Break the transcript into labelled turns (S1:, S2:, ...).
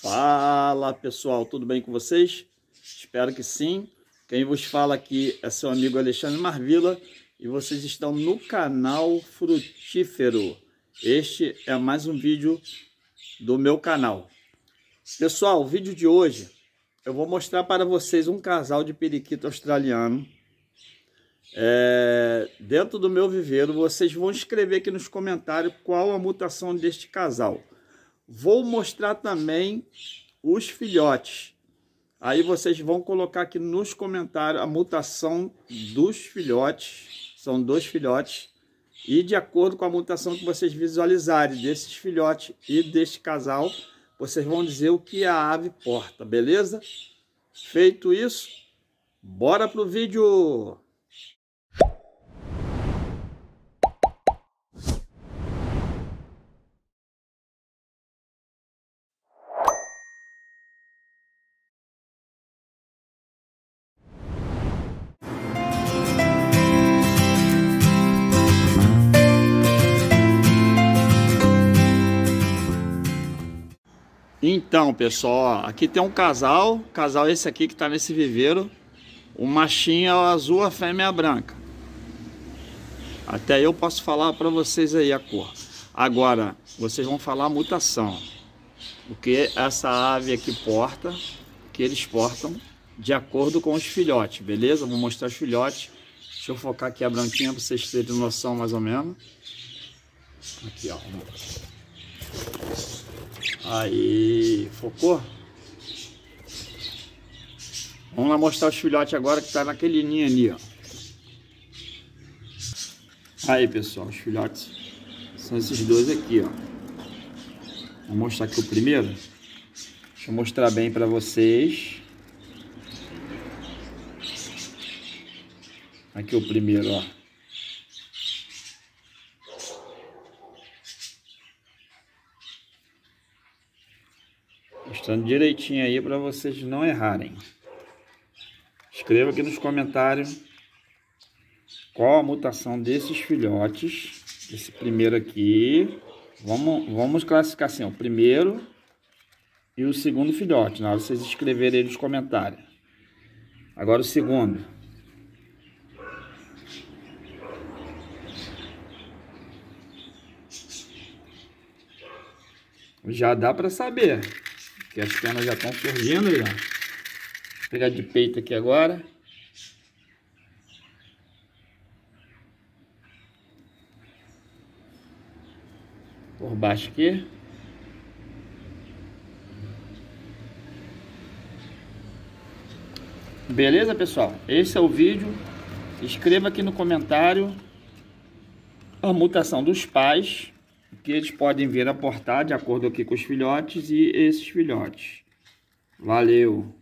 S1: Fala pessoal, tudo bem com vocês? Espero que sim. Quem vos fala aqui é seu amigo Alexandre Marvila e vocês estão no canal Frutífero. Este é mais um vídeo do meu canal. Pessoal, o vídeo de hoje eu vou mostrar para vocês um casal de periquito australiano. É, dentro do meu viveiro, vocês vão escrever aqui nos comentários qual a mutação deste casal. Vou mostrar também os filhotes. Aí vocês vão colocar aqui nos comentários a mutação dos filhotes. São dois filhotes. E de acordo com a mutação que vocês visualizarem desses filhotes e deste casal, vocês vão dizer o que a ave porta, beleza? Feito isso, bora pro vídeo! Então, pessoal, aqui tem um casal, casal esse aqui que tá nesse viveiro, o machinho é azul, a fêmea é branca. Até eu posso falar para vocês aí a cor. Agora, vocês vão falar a mutação, o que essa ave aqui porta, que eles portam de acordo com os filhotes, beleza? Vou mostrar os filhotes. Deixa eu focar aqui a branquinha para vocês terem noção mais ou menos. Aqui, ó. Aí, focou? Vamos lá mostrar os filhotes agora que tá naquele ninho ali, ó. Aí, pessoal, os filhotes são esses dois aqui, ó. Vou mostrar aqui o primeiro. Deixa eu mostrar bem para vocês. Aqui o primeiro, ó. mostrando direitinho aí para vocês não errarem. Escreva aqui nos comentários qual a mutação desses filhotes. Esse primeiro aqui, vamos, vamos classificar assim, o primeiro e o segundo filhote, na hora vocês escreverem aí nos comentários. Agora o segundo. Já dá para saber. Que as pernas já estão surgindo aí, ó. Vou pegar de peito aqui agora. Por baixo aqui. Beleza, pessoal? Esse é o vídeo. Escreva aqui no comentário a mutação dos pais que eles podem vir aportar de acordo aqui com os filhotes e esses filhotes. Valeu!